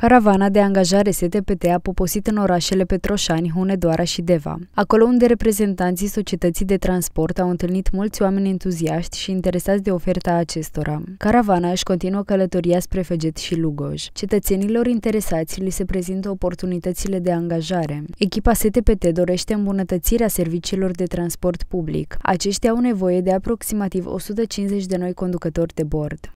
Caravana de angajare STPT a poposit în orașele Petroșani, Hunedoara și Deva, acolo unde reprezentanții societății de transport au întâlnit mulți oameni entuziaști și interesați de oferta acestora. Caravana își continuă călătoria spre Feget și Lugoj. Cetățenilor interesați li se prezintă oportunitățile de angajare. Echipa STPT dorește îmbunătățirea serviciilor de transport public. Aceștia au nevoie de aproximativ 150 de noi conducători de bord.